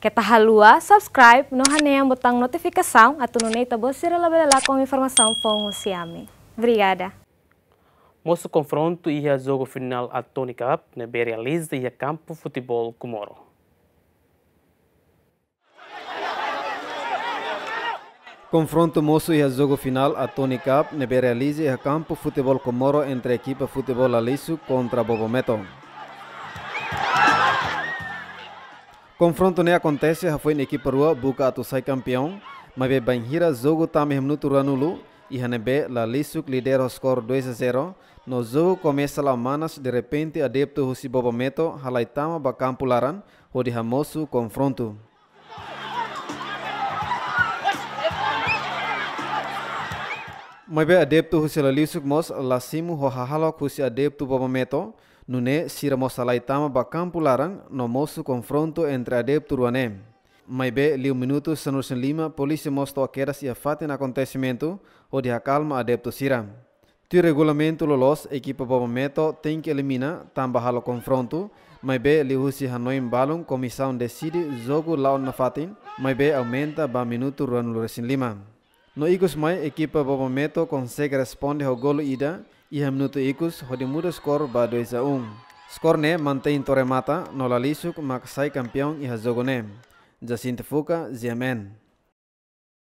que Kita tá halua, subscribe, no haneang botão notificação, atununei tabo lá com informação o siame. Obrigada. Moço confronto e a jogo final a Tony Cup, na né, Berealiza e a Campo Futebol Comoro. Confronto moço e a jogo final a Tony Cup, na né, Berealiza e a Campo Futebol Comoro entre a equipa Futebol Aliso contra Bobometo. Confronto nem acontece, já foi na equipa rua, Buca atu sai campeão, mas bem banhira jogo também tá minuto ranulu, e Hanebe la Lissuk lidera o score 2 a 0. No jogo começa lá manas, de repente adepto Husi Bobometo, Halaitama Bacampo Laran, o de Ramoso confronto. Maybe adepto husela liusuk mos lasimu ho hahalok husi adepto bobameto, nune siramos alaitama bakam pularang no mosu confronto entre adeptu ruanem. Maybe liu minuto sanusen lima polisi mos to aqueras e afatem acontecimento ho de acalma adepto siram. Tio regulamento lolos equipa bobameto tem que elimina tamba halo confronto, maybe liu husi hanoim balum comissão decide jogo laon nafatin, maybe aumenta ba minuto ruanuloresin lima. No ikus mai equipa Bobo Meto consegue responder gol golo ida e a minuto Icus onde muda skor score para 2 a 1. Score ne mantém Torremata no Lalisuk mak sai campeão e a jogo Fuka, Fuca, Ziamen.